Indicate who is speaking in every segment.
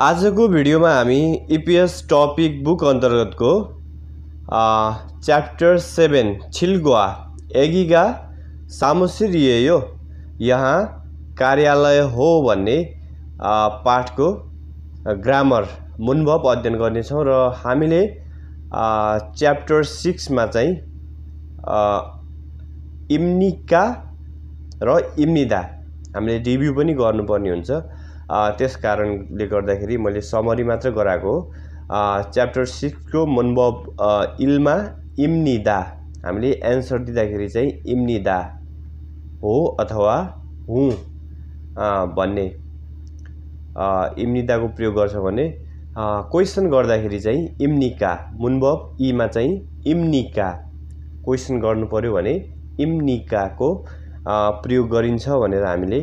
Speaker 1: आजको भिडियोमा हामी इपिएस टपिक बुक अन्तर्गतको च्याप्टर सेभेन छिलगुवा एगिगा सामुसिरियो यहाँ कार्यालय हो भन्ने पाठको ग्रामर मुनभव अध्ययन गर्नेछौँ र हामीले च्याप्टर सिक्समा चाहिँ इम्निका र इम्निदा हामीले रिभ्यू पनि गर्नुपर्ने हुन्छ त्यस कारणले गर्दाखेरि मैले समरी मात्र गराएको हो च्याप्टर सिक्सको मनभव इल्मा इम्नी दा हामीले एन्सर दिँदाखेरि चाहिँ इम्नी दा हो अथवा हुँ भन्ने इम्निदाको प्रयोग गर्छ भने क्वेसन गर्दाखेरि चाहिँ इम्निका मुनभव इमा चाहिँ इम्निका क्वेसन गर्नु पऱ्यो भने इम्निकाको प्रयोग गरिन्छ भनेर हामीले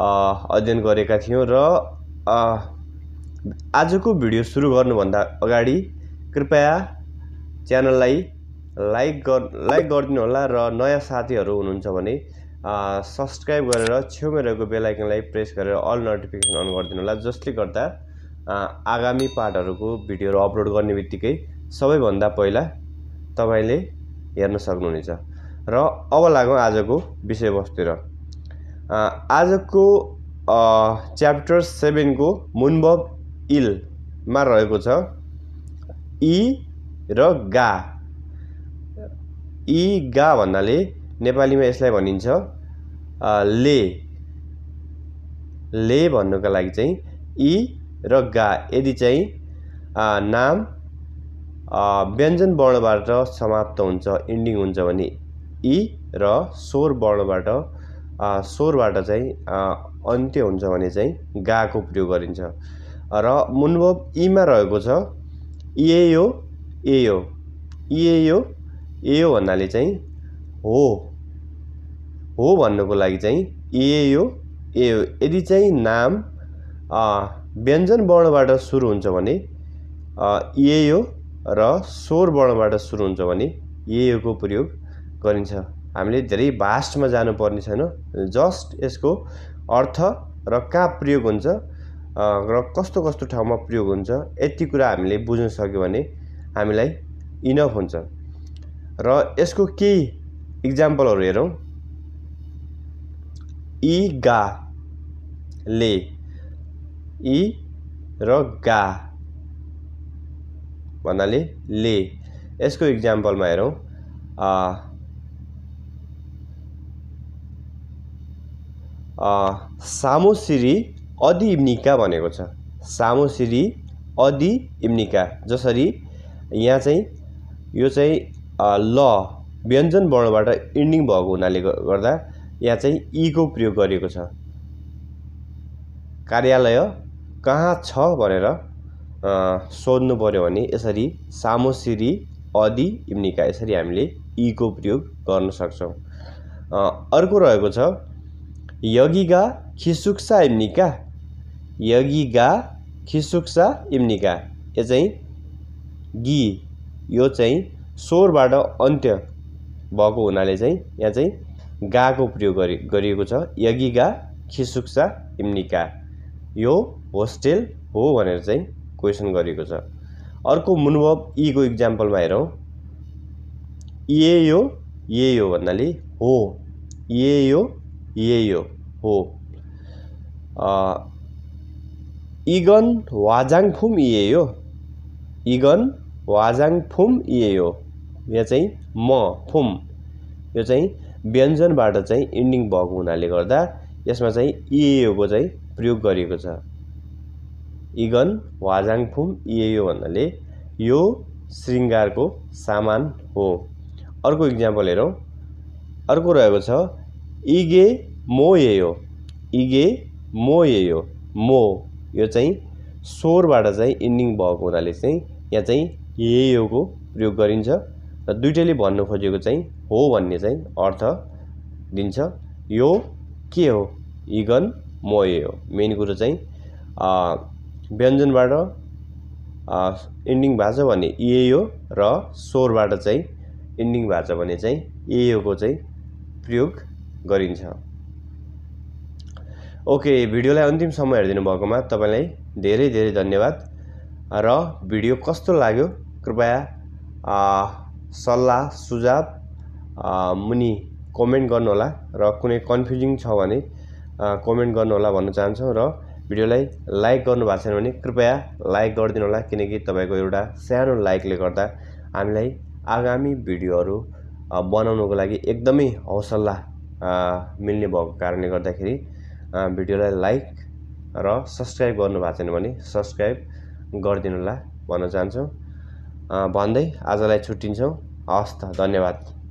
Speaker 1: अध्ययन गरेका थियौँ र आजको भिडियो सुरु गर्नुभन्दा अगाडि कृपया च्यानललाई लाइक गर् लाइक गरिदिनु होला र नयाँ साथीहरू हुनुहुन्छ भने सब्सक्राइब गरेर छेउमा रहेको बेलायकनलाई प्रेस गरेर अल नोटिफिकेसन अन गरिदिनु होला जसले गर्दा आगामी पार्टहरूको भिडियोहरू अपलोड गर्ने बित्तिकै सबैभन्दा पहिला तपाईँले हेर्न सक्नुहुनेछ र अब लागौँ आजको विषयवस्तुतिर आजको च्याप्टर सेभेनको मुनबब इलमा रहेको छ इ र गा इ गा भन्नाले नेपालीमा यसलाई भनिन्छ ले ले भन्नुको लागि चाहिँ इ र गा यदि चाहिँ नाम व्यञ्जन वर्णबाट समाप्त हुन्छ इन्डिङ हुन्छ भने इ र स्वर वर्णबाट स्वरबाट चाहिँ अन्त्य हुन्छ भने चाहिँ गाको प्रयोग गरिन्छ र मुन्भब इमा रहेको छ ए यो ए यो ए यो ए यो भन्नाले चाहिँ हो हो भन्नुको लागि चाहिँ ए यो ए यो यदि चाहिँ नाम व्यञ्जन वर्णबाट सुरु हुन्छ भने ए यो र स्वर वर्णबाट सुरु हुन्छ भने ए योको प्रयोग गरिन्छ हामीले धेरै भास्टमा जानुपर्ने छैन जस्ट यसको अर्थ र कहाँ प्रयोग हुन्छ र कस्तो कस्तो ठाउँमा प्रयोग हुन्छ यति कुरा हामीले बुझ्न सक्यो भने हामीलाई इनफ हुन्छ र यसको केही इक्जाम्पलहरू हेरौँ इ गा ले इ र गा भन्नाले ले यसको इक्जाम्पलमा हेरौँ सामोसिरी अदि इम्निका भनेको छ सामोसिरी अदि इम्निका जसरी यहाँ चाहिँ यो चाहिँ ल व्यञ्जन वर्णबाट इन्डिङ भएको हुनाले गर्दा यहाँ चाहिँ इको प्रयोग गरिएको छ कार्यालय कहाँ छ भनेर सोध्नु पऱ्यो भने यसरी सामोसिरी अदि इम्निका यसरी हामीले इको प्रयोग गर्न सक्छौँ अर्को रहेको छ खिसुक्सा इम्निका यगिगा खिसुक्सा इम्निका यो चाहिँ गी यो चाहिँ स्वरबाट अन्त्य भएको हुनाले चाहिँ यहाँ चाहिँ गाको प्रयोग गरि गरिएको छ यगिगा खिसुक्सा इम्निका यो होस्टेल हो भनेर चाहिँ क्वेसन गरिएको छ अर्को मुनुभव यीको इक्जाम्पलमा हेरौँ ए यो ए यो भन्नाले हो ए यो येयो हो इगन वाजाङफुम इएयो इगन वाजाङफुम इएयो यो चाहिँ म फुम यो चाहिँ व्यञ्जनबाट चाहिँ इन्डिङ भएको हुनाले गर्दा यसमा चाहिँ इएको चाहिँ प्रयोग गरिएको छ इगन वाजाङफुम इएयो भन्नाले यो शृङ्गारको सामान हो अर्को इक्जाम्पल हेरौँ अर्को रहेको छ इगे मोएयो इगे मोएयो मो यो चाहिँ स्वरबाट चाहिँ इन्डिङ भएको हुनाले चाहिँ यहाँ चाहिँ योको प्रयोग गरिन्छ र दुइटैले भन्नु खोजेको चाहिँ हो भन्ने चाहिँ अर्थ दिन्छ यो के हो इगन मोए हो मेन कुरो चाहिँ व्यञ्जनबाट इन्डिङ भएको छ भने इयो र स्वरबाट चाहिँ इन्डिङ भएको छ भने चाहिँ एयोको चाहिँ प्रयोग गरिन्छ ओके भिडियोलाई अन्तिम अन्तिमसम्म हेरिदिनु भएकोमा तपाईँलाई धेरै धेरै धन्यवाद र भिडियो कस्तो लाग्यो कृपया सल्लाह सुझाव मुनि कमेन्ट गर्नुहोला र कुनै कन्फ्युजिङ छ भने कमेन्ट गर्नुहोला भन्न चाहन्छौँ र भिडियोलाई लाइक गर्नुभएको छैन भने कृपया लाइक गरिदिनु होला किनकि तपाईँको एउटा सानो लाइकले गर्दा हामीलाई आगामी भिडियोहरू बनाउनुको लागि एकदमै हौसला मिल्ने भएको कारणले गर्दाखेरि भिडियोलाई लाइक र सब्सक्राइब गर्नुभएको छैन भने सब्सक्राइब गरिदिनु होला भन्न चाहन्छौँ भन्दै आजलाई छुट्टिन्छौँ हस् त धन्यवाद